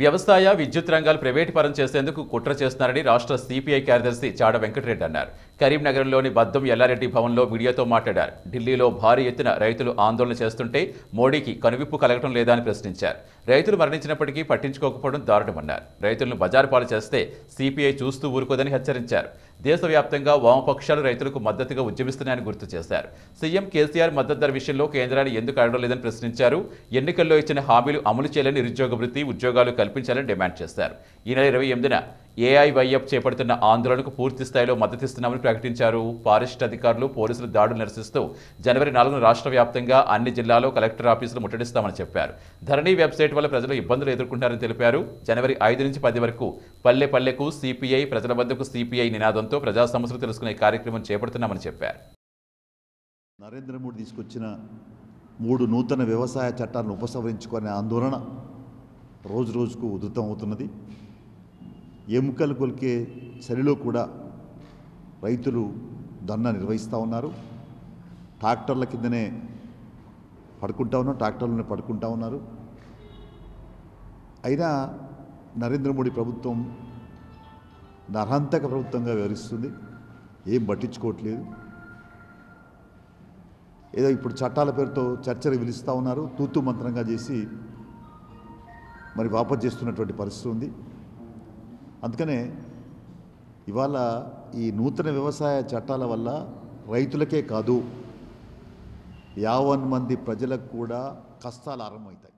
వ్యవసాయ విద్యుత్ రంగాలు ప్రైవేటు పరం చేసేందుకు కుట్ర చేస్తున్నారని రాష్ట్ర సిపిఐ కార్యదర్శి చాడ వెంకటరెడ్డి అన్నారు కరీంనగర్లోని బద్దం ఎల్లారెడ్డి భవన్లో మీడియాతో మాట్లాడారు ఢిల్లీలో భారీ ఎత్తున రైతులు ఆందోళన చేస్తుంటే మోడీకి కనువిప్పు కలగడం లేదని ప్రశ్నించారు రైతులు మరణించినప్పటికీ పట్టించుకోకపోవడం దారుణమన్నారు రైతులను బజారు పాలు చేస్తే సిపిఐ చూస్తూ ఊరుకోదని హెచ్చరించారు దేశవ్యాప్తంగా వామపక్షాలు రైతులకు మద్దతుగా ఉద్యమిస్తున్నాయని గుర్తు చేశారు సీఎం కేసీఆర్ మద్దతు ధర విషయంలో కేంద్రాన్ని ఎందుకు అడగడం లేదని ప్రశ్నించారు ఎన్నికల్లో ఇచ్చిన హామీలు అమలు చేయాలని నిరుద్యోగ వృత్తి ఉద్యోగాలు కల్పించాలని డిమాండ్ చేశారు ఈ నెల ఇరవై ఎనిమిదిన ఏఐవైఎఫ్ చేపడుతున్న ఆందోళనకు పూర్తి స్థాయిలో మద్దతిస్తున్నామని ప్రకటించారు ఫారెస్ట్ అధికారులు పోలీసులు దాడులు నిరసిస్తూ జనవరి నాలుగున రాష్ట్ర వ్యాప్తంగా అన్ని జిల్లాలో కలెక్టర్ ఆఫీసులు ముట్టడిస్తామని చెప్పారు ధరణి వెబ్సైట్ వల్ల ప్రజలు ఇబ్బందులు ఎదుర్కొంటారని తెలిపారు జనవరి ఐదు నుంచి పది వరకు పల్లె పల్లెకు సిపిఐ ప్రజల వద్దకు సిపిఐ నినాదంతో ప్రజా సమస్యలు తెలుసుకునే కార్యక్రమం చేపడుతున్నామని చెప్పారు నరేంద్ర మోడీ తీసుకొచ్చిన మూడు నూతన వ్యవసాయ చట్టాలను ఉపసంహరించుకునే ఆందోళన రోజు రోజుకు ఉధృతం అవుతున్నది ఎముకలు కొలికే చలిలో కూడా రైతులు ధర్నా నిర్వహిస్తూ ఉన్నారు ట్రాక్టర్ల కిందనే పడుకుంటా ఉన్నారు ట్రాక్టర్లనే పడుకుంటా ఉన్నారు అయినా నరేంద్ర మోడీ ప్రభుత్వం నరహంతక ప్రభుత్వంగా వ్యవహరిస్తుంది ఏం పట్టించుకోవట్లేదు ఏదో ఇప్పుడు చట్టాల పేరుతో చర్చలు పిలుస్తూ ఉన్నారు తూతు మంత్రంగా చేసి మరి వాపస్ చేస్తున్నటువంటి పరిస్థితి ఉంది అందుకనే ఇవాళ ఈ నూతన వ్యవసాయ చట్టాల వల్ల రైతులకే కాదు యావన్ మంది ప్రజలకు కూడా కష్టాలు ఆరంభమవుతాయి